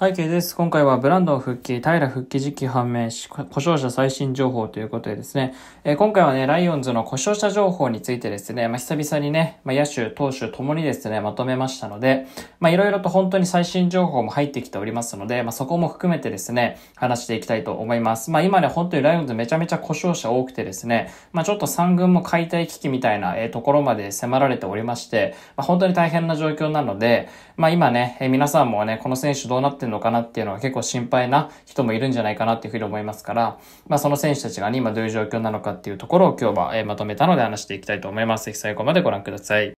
背景です。今回はブランド復帰、平復帰時期判明し、故障者最新情報ということでですね、えー、今回はね、ライオンズの故障者情報についてですね、まあ、久々にね、まあ、野手、投手ともにですね、まとめましたので、いろいろと本当に最新情報も入ってきておりますので、まあ、そこも含めてですね、話していきたいと思います。まあ、今ね、本当にライオンズめちゃめちゃ故障者多くてですね、まあ、ちょっと3軍も解体危機みたいな、えー、ところまで迫られておりまして、まあ、本当に大変な状況なので、まあ、今ね、えー、皆さんもね、この選手どうなってるのかなっていうのは結構心配な人もいるんじゃないかなっていうふうに思いますから、まあその選手たちが、ね、今どういう状況なのかっていうところを今日はまとめたので話していきたいと思います。最後までご覧ください。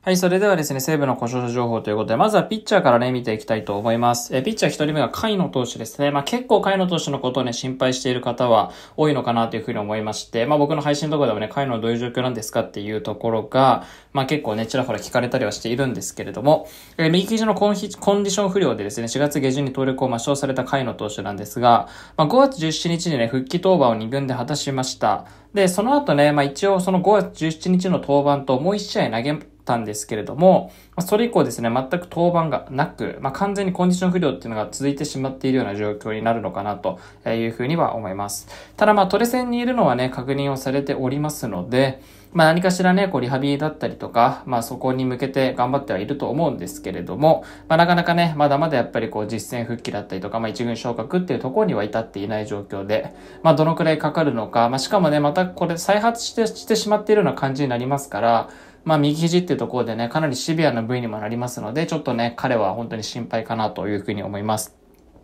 はい、それではですね、西武の故障者情報ということで、まずはピッチャーからね、見ていきたいと思います。え、ピッチャー一人目が海野投手ですね。まあ結構海野投手のことをね、心配している方は多いのかなというふうに思いまして、まあ僕の配信とかでもね、海野はどういう状況なんですかっていうところが、まあ結構ね、ちらほら聞かれたりはしているんですけれども、え、右肘のコンディション不良でですね、4月下旬に登録を抹消された海野投手なんですが、まあ5月17日にね、復帰登板を2軍で果たしました。で、その後ね、まあ一応その5月17日の登板ともう1試合投げ、たんですけれども、それ以降ですね、全く登板がなく、まあ、完全にコンディション不良っていうのが続いてしまっているような状況になるのかなというふうには思います。ただまあ、トレセンにいるのはね、確認をされておりますので、まあ何かしらね、こうリハビリだったりとか、まあそこに向けて頑張ってはいると思うんですけれども、まあなかなかね、まだまだやっぱりこう実戦復帰だったりとか、まあ一軍昇格っていうところには至っていない状況で、まあどのくらいかかるのか、まあしかもね、またこれ再発してしてしまっているような感じになりますから、まあ、右肘っていうところでね、かなりシビアな部位にもなりますので、ちょっとね、彼は本当に心配かなというふうに思います。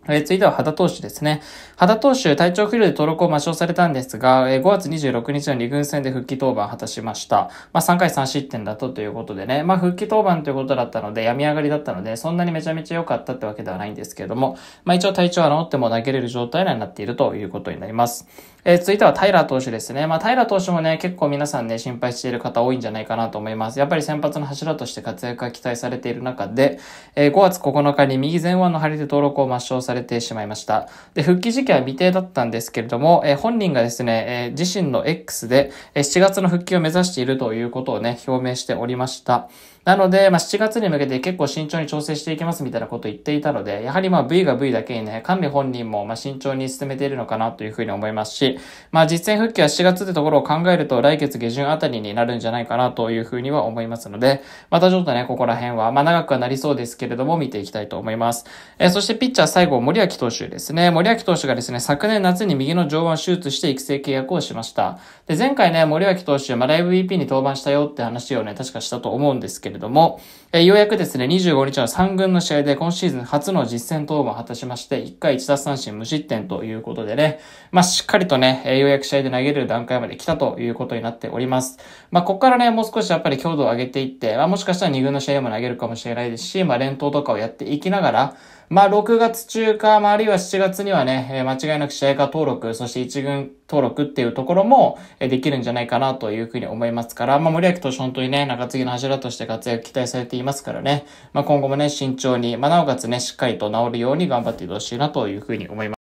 えー、続いては、肌投手ですね。肌投手、体調不良で登録を抹消されたんですが、えー、5月26日の2軍戦で復帰登板を果たしました。まあ、3回3失点だとということでね、まあ、復帰登板ということだったので、病み上がりだったので、そんなにめちゃめちゃ良かったってわけではないんですけれども、まあ、一応体調は治っても投げれる状態になっているということになります。えー、続いては平投手ですね。まあ、平投手もね、結構皆さんね、心配している方多いんじゃないかなと思います。やっぱり先発の柱として活躍が期待されている中で、えー、5月9日に右前腕の張りで登録を抹消されてしまいました。で、復帰時期は未定だったんですけれども、えー、本人がですね、えー、自身の X で、えー、7月の復帰を目指しているということをね、表明しておりました。なので、まあ、7月に向けて結構慎重に調整していきますみたいなことを言っていたので、やはりまあ V が V だけにね、管理本人もま慎重に進めているのかなというふうに思いますし、まあ実戦復帰は7月ってところを考えると来月下旬あたりになるんじゃないかなというふうには思いますので、またちょっとね、ここら辺は、まあ長くはなりそうですけれども見ていきたいと思います。えー、そしてピッチャー最後、森脇投手ですね。森脇投手がですね、昨年夏に右の上腕手術して育成契約をしました。で、前回ね、森脇投手、まあライブ VP に登板したよって話をね、確かしたと思うんですけれども、えー、ようやくですね、25日の3軍の試合で今シーズン初の実戦登板を果たしまして、1回1奪三振無失点ということでね、まあしっかりとね、ね、ようやく試合で投げる段階まで来たということになっております。まあ、ここからね、もう少しやっぱり強度を上げていって、まあ、もしかしたら2軍の試合も投げるかもしれないですし、まあ、連投とかをやっていきながら、まあ、6月中か、まあ、あるいは7月にはね、間違いなく試合化登録、そして1軍登録っていうところもできるんじゃないかなというふうに思いますから、まあ、森脇投手本当にね、中継ぎの柱として活躍期待されていますからね、まあ、今後もね、慎重に、まあ、なおかつね、しっかりと治るように頑張っていってほしいなというふうに思います。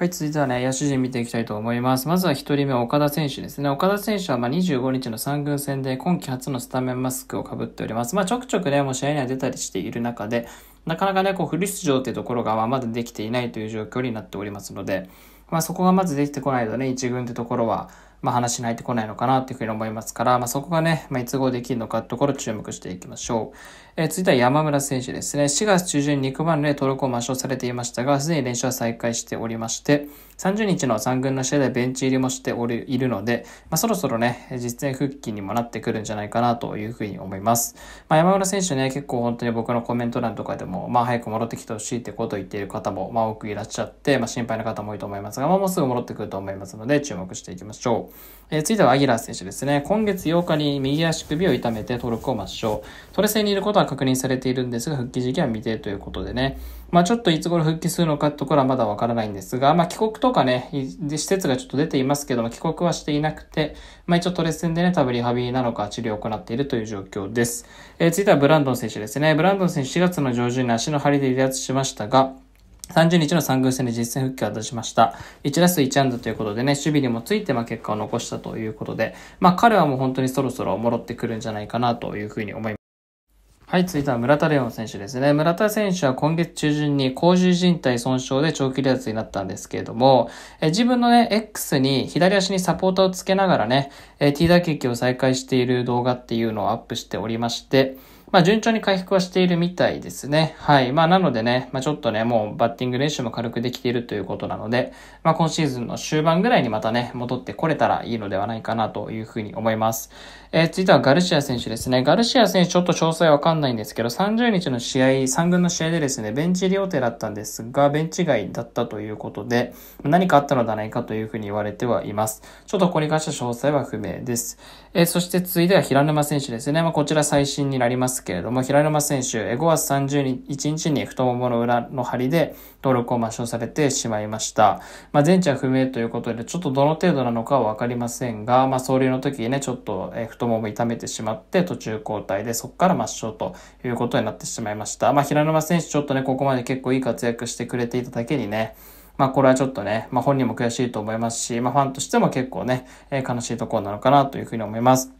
はい、続いてはね、野手陣見ていきたいと思います。まずは1人目、岡田選手ですね。岡田選手はま25日の3軍戦で今季初のスタメンマスクをかぶっております。まあ、ちょくちょくね、もう試合には出たりしている中で、なかなかね、こう、フル出場っていうところがままだできていないという状況になっておりますので、まあ、そこがまずできてこないとね、1軍ってところは、まあ、話しないとこないのかなというふうに思いますから、まあ、そこがね、まあ、いつ号できるのかというところ注目していきましょう。えー、続いては山村選手ですね。4月中旬に肉番で登録を抹消されていましたが、すでに練習は再開しておりまして、30日の3軍の試合でベンチ入りもしておりいるので、まあ、そろそろね、実戦復帰にもなってくるんじゃないかなというふうに思います。まあ、山村選手ね、結構本当に僕のコメント欄とかでも、まあ、早く戻ってきてほしいってことを言っている方も、まあ、多くいらっしゃって、まあ、心配な方も多いと思いますが、まあ、もうすぐ戻ってくると思いますので、注目していきましょう。えー、いてはアギラー選手ですね。今月8日に右足首を痛めて登録を抹消。トレセンにいることは確認されているんですが、復帰時期は未定ということでね。まあちょっといつ頃復帰するのかってところはまだわからないんですが、まあ帰国とかね、施設がちょっと出ていますけども、帰国はしていなくて、まあ一応トレッセンでね、多分リハビリなのか治療を行っているという状況です。えー、続いてはブランドン選手ですね。ブランドン選手4月の上旬に足の張りで離脱しましたが、30日の3軍戦で実戦復帰を果たしました。1打数1安打ということでね、守備にもついてまあ結果を残したということで、まあ彼はもう本当にそろそろ戻ってくるんじゃないかなというふうに思います。はい、続いては村田レオン選手ですね。村田選手は今月中旬に甲獣人体損傷で長期離脱になったんですけれども、え自分のね、X に左足にサポーターをつけながらね、え T 打撃を再開している動画っていうのをアップしておりまして、まあ、順調に回復はしているみたいですね。はい。まあ、なのでね、まあ、ちょっとね、もうバッティング練習も軽くできているということなので、まあ、今シーズンの終盤ぐらいにまたね、戻ってこれたらいいのではないかなというふうに思います。えー、続いてはガルシア選手ですね。ガルシア選手ちょっと詳細わかんないんですけど、30日の試合、3軍の試合でですね、ベンチ入り予定だったんですが、ベンチ外だったということで、何かあったのではないかというふうに言われてはいます。ちょっとこれに関して詳細は不明です。えー、そして続いては平沼選手ですね。まあ、こちら最新になりますけれども、平沼選手、5月31日に太ももの裏の張りで登録を抹消されてしまいました。まあ、前は不明ということで、ちょっとどの程度なのかはわかりませんが、まあ、総流の時ね、ちょっと、えー太もも痛めてしまって途中交代でそこから抹消ということになってしまいました。まあ、平沼選手ちょっとね、ここまで結構いい活躍してくれていただけにね、まあこれはちょっとね、まあ本人も悔しいと思いますし、まあファンとしても結構ね、えー、悲しいところなのかなというふうに思います。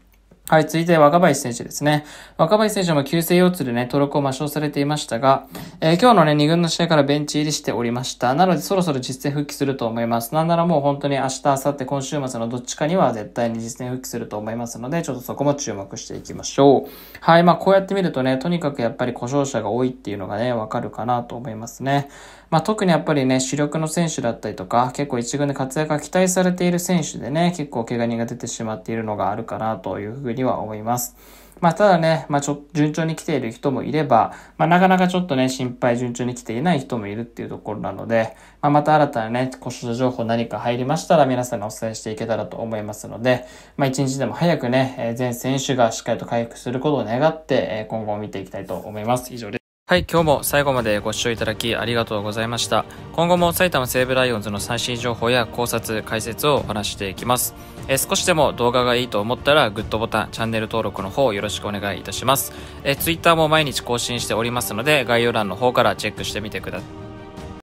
はい、続いて若林選手ですね。若林選手も急性腰痛でね、登録を抹消されていましたが、えー、今日のね、2軍の試合からベンチ入りしておりました。なので、そろそろ実戦復帰すると思います。なんならもう本当に明日、明後日、今週末のどっちかには絶対に実戦復帰すると思いますので、ちょっとそこも注目していきましょう。はい、まあこうやって見るとね、とにかくやっぱり故障者が多いっていうのがね、わかるかなと思いますね。まあ、特にやっぱりね、主力の選手だったりとか、結構一軍で活躍が期待されている選手でね、結構怪我人が出てしまっているのがあるかなというふうには思います。まあ、ただね、まあ、ちょ、順調に来ている人もいれば、まあ、なかなかちょっとね、心配順調に来ていない人もいるっていうところなので、まあ、また新たなね、故障情報何か入りましたら皆さんにお伝えしていけたらと思いますので、まあ、一日でも早くね、え全選手がしっかりと回復することを願って、え今後を見ていきたいと思います。以上です。はい、今日も最後までご視聴いただきありがとうございました。今後も埼玉西武ライオンズの最新情報や考察、解説をお話していきます。え少しでも動画がいいと思ったらグッドボタン、チャンネル登録の方よろしくお願いいたします。え Twitter も毎日更新しておりますので概要欄の方からチェックしてみてください。